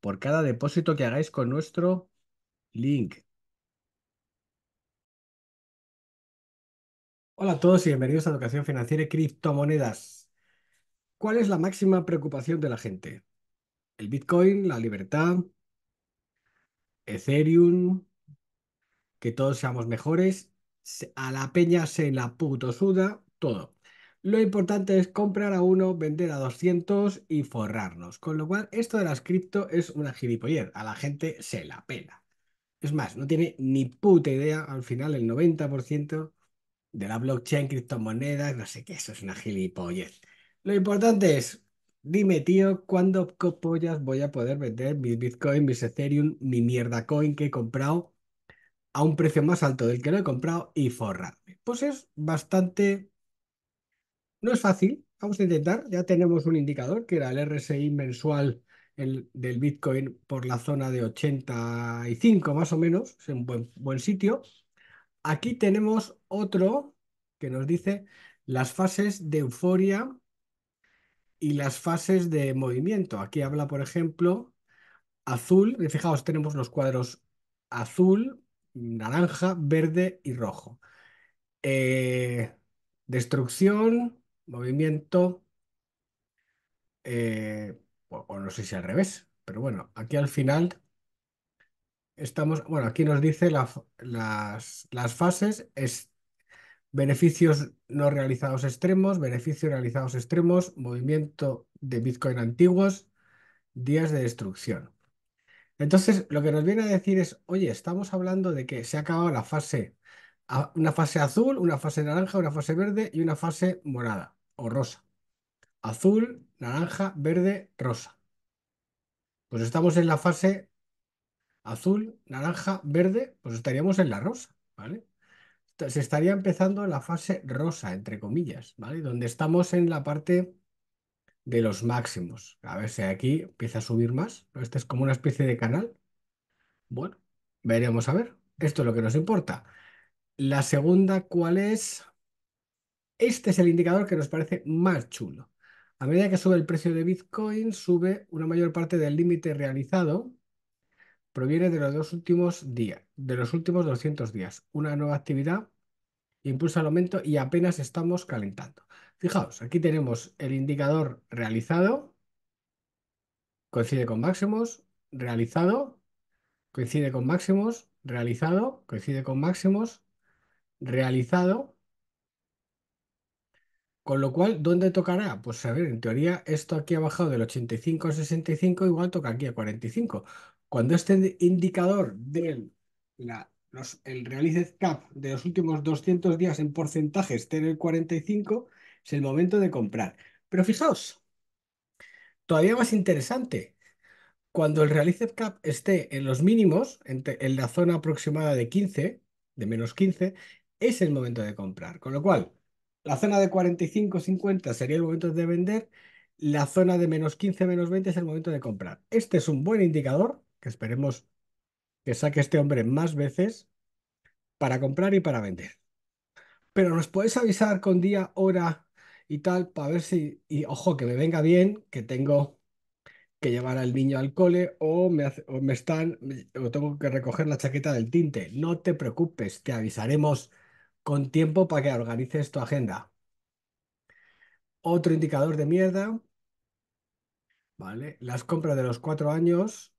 por cada depósito que hagáis con nuestro link. Hola a todos y bienvenidos a Educación Financiera y Criptomonedas. ¿Cuál es la máxima preocupación de la gente? El Bitcoin, la libertad, Ethereum, que todos seamos mejores, a la peña se la puto suda, todo. Lo importante es comprar a uno, vender a 200 y forrarnos. Con lo cual, esto de las cripto es una gilipollez. A la gente se la pela. Es más, no tiene ni puta idea al final el 90% de la blockchain, criptomonedas, no sé qué, eso es una gilipollez. Lo importante es, dime tío, ¿cuándo copollas voy a poder vender mis Bitcoin, mis Ethereum, mi mierda coin que he comprado a un precio más alto del que lo he comprado y forrarme? Pues es bastante no es fácil, vamos a intentar, ya tenemos un indicador que era el RSI mensual del Bitcoin por la zona de 85 más o menos, es un buen, sitio. Aquí tenemos otro que nos dice las fases de euforia y las fases de movimiento. Aquí habla, por ejemplo, azul, fijaos, tenemos los cuadros azul, naranja, verde y rojo. Eh, destrucción, movimiento, eh, o, no sé si al revés, pero bueno, aquí al final estamos, bueno, aquí nos dice las, fases, es, beneficios no realizados extremos, beneficios realizados extremos, movimiento de Bitcoin antiguos, días de destrucción. Entonces, lo que nos viene a decir es, oye, estamos hablando de que se ha acabado la fase, una fase azul, una fase naranja, una fase verde y una fase morada o rosa. Azul, naranja, verde, rosa. Pues estamos en la fase azul, naranja, verde, pues estaríamos en la rosa, ¿vale? Se estaría empezando la fase rosa, entre comillas, ¿vale? Donde estamos en la parte de los máximos. A ver si aquí empieza a subir más. Este es como una especie de canal. Bueno, veremos a ver. Esto es lo que nos importa. La segunda, ¿cuál es? Este es el indicador que nos parece más chulo. A medida que sube el precio de Bitcoin, sube una mayor parte del límite realizado, proviene de los dos últimos días, de los últimos 200 días. Una nueva actividad impulsa el aumento y apenas estamos calentando. Fijaos, aquí tenemos el indicador realizado, coincide con máximos, realizado, coincide con máximos, realizado, coincide con máximos, realizado, con lo cual, ¿dónde tocará? Pues a ver, en teoría esto aquí ha bajado del 85 a 65, igual toca aquí a 45. Cuando este indicador del la, el Realized Cap de los últimos 200 días en porcentaje esté en el 45, es el momento de comprar. Pero fijaos, todavía más interesante, cuando el Realized Cap esté en los mínimos, en la zona aproximada de 15, de menos 15, es el momento de comprar. Con lo cual, la zona de 45, 50 sería el momento de vender. La zona de menos 15, menos 20 es el momento de comprar. Este es un buen indicador que esperemos que saque este hombre más veces para comprar y para vender. Pero nos puedes avisar con día, hora y tal para ver si, y ojo, que me venga bien, que tengo que llevar al niño al cole o me, o me están, o tengo que recoger la chaqueta del tinte. No te preocupes, te avisaremos con tiempo para que organices tu agenda. Otro indicador de mierda, ¿vale? Las compras de los cuatro años,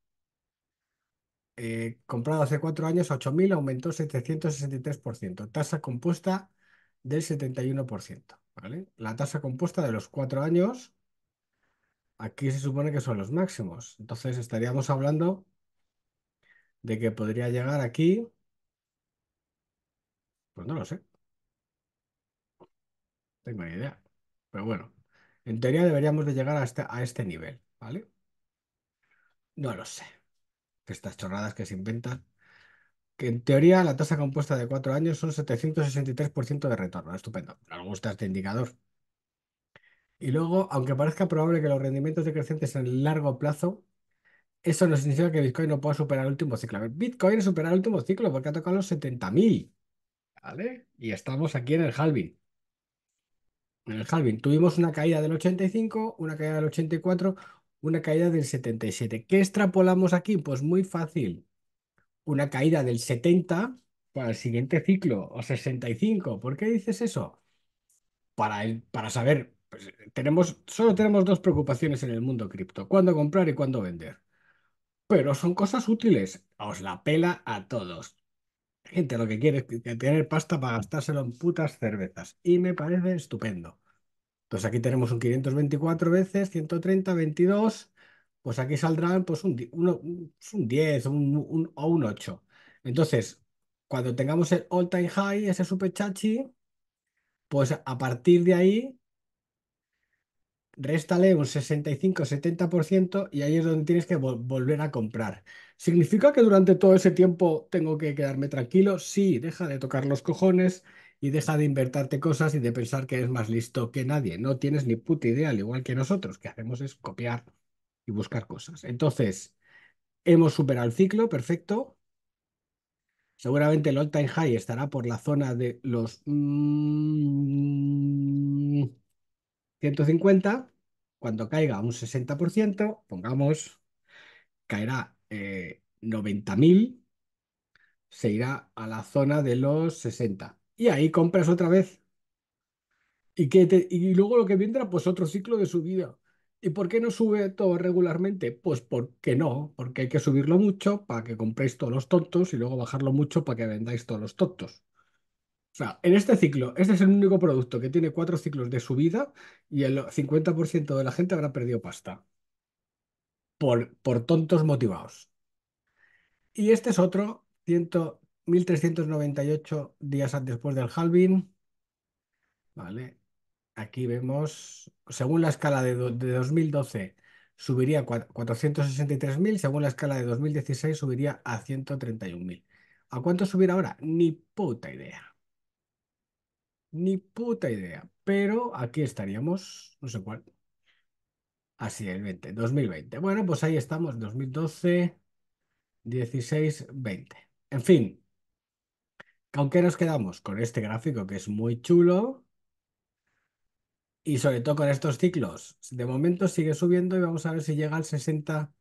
eh, comprado hace cuatro años, 8.000, aumentó 763%. Tasa compuesta del 71%, ¿vale? La tasa compuesta de los cuatro años, aquí se supone que son los máximos. Entonces estaríamos hablando de que podría llegar aquí pues no lo sé. Tengo ni idea. Pero bueno, en teoría deberíamos de llegar hasta a este nivel, ¿vale? No lo sé. Estas chorradas que se inventan. Que en teoría la tasa compuesta de cuatro años son 763% de retorno. Estupendo. me gusta este indicador. Y luego, aunque parezca probable que los rendimientos decrecientes en largo plazo, eso no significa que Bitcoin no pueda superar el último ciclo. A ver, Bitcoin supera el último ciclo porque ha tocado los 70.000. Y estamos aquí en el halving. En el halving tuvimos una caída del 85, una caída del 84, una caída del 77. ¿Qué extrapolamos aquí? Pues muy fácil. Una caída del 70 para el siguiente ciclo o 65. ¿Por qué dices eso? Para, para saber, pues, tenemos, solo tenemos dos preocupaciones en el mundo cripto, cuándo comprar y cuándo vender. Pero son cosas útiles. Os la pela a todos gente lo que quiere es tener pasta para gastárselo en putas cervezas. Y me parece estupendo. Entonces aquí tenemos un 524 veces, 130, 22. Pues aquí saldrán pues un, 10 pues un, o un 8. Entonces, cuando tengamos el all time high, ese super chachi, pues a partir de ahí réstale un 65-70% y ahí es donde tienes que volver a comprar. ¿Significa que durante todo ese tiempo tengo que quedarme tranquilo? Sí, deja de tocar los cojones y deja de invertarte cosas y de pensar que eres más listo que nadie. No tienes ni puta idea, al igual que nosotros, que hacemos es copiar y buscar cosas. Entonces, hemos superado el ciclo, perfecto. Seguramente el all-time high estará por la zona de los... Mm, 150, cuando caiga un 60%, pongamos, caerá 90.000, eh, se irá a la zona de los 60. Y ahí compras otra vez. Y, y luego lo que vendrá, pues otro ciclo de subida. ¿Y por qué no sube todo regularmente? Pues porque no, porque hay que subirlo mucho para que compréis todos los tontos y luego bajarlo mucho para que vendáis todos los tontos en este ciclo, este es el único producto que tiene cuatro ciclos de subida y el 50% de la gente habrá perdido pasta por, tontos motivados. Y este es otro, 1398 días después del halving. Vale, aquí vemos, según la escala de, 2012 subiría a 463.000, según la escala de 2016 subiría a 131.000. ¿A cuánto subirá ahora? Ni puta idea. Ni puta idea. Pero aquí estaríamos, no sé cuál. Así, el 20, 2020. Bueno, pues ahí estamos, 2012, 16, 20. En fin, aunque nos quedamos? Con este gráfico que es muy chulo y sobre todo con estos ciclos. De momento sigue subiendo y vamos a ver si llega al 60%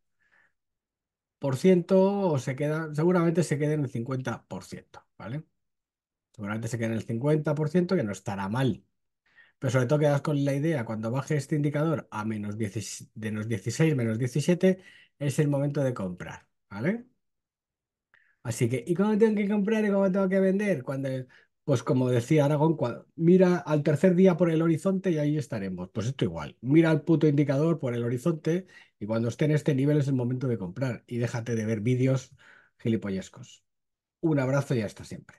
o se queda, seguramente se queda en el 50%, ¿vale? Seguramente se queda en el 50%, que no estará mal. Pero sobre todo quedas con la idea, cuando baje este indicador a menos 16, menos 17, es el momento de comprar, ¿vale? Así que, ¿y cómo tengo que comprar y cómo tengo que vender? Cuando, pues como decía Aragón, mira al tercer día por el horizonte y ahí estaremos. Pues esto igual, mira al puto indicador por el horizonte y cuando esté en este nivel es el momento de comprar y déjate de ver vídeos gilipollescos. Un abrazo y hasta siempre.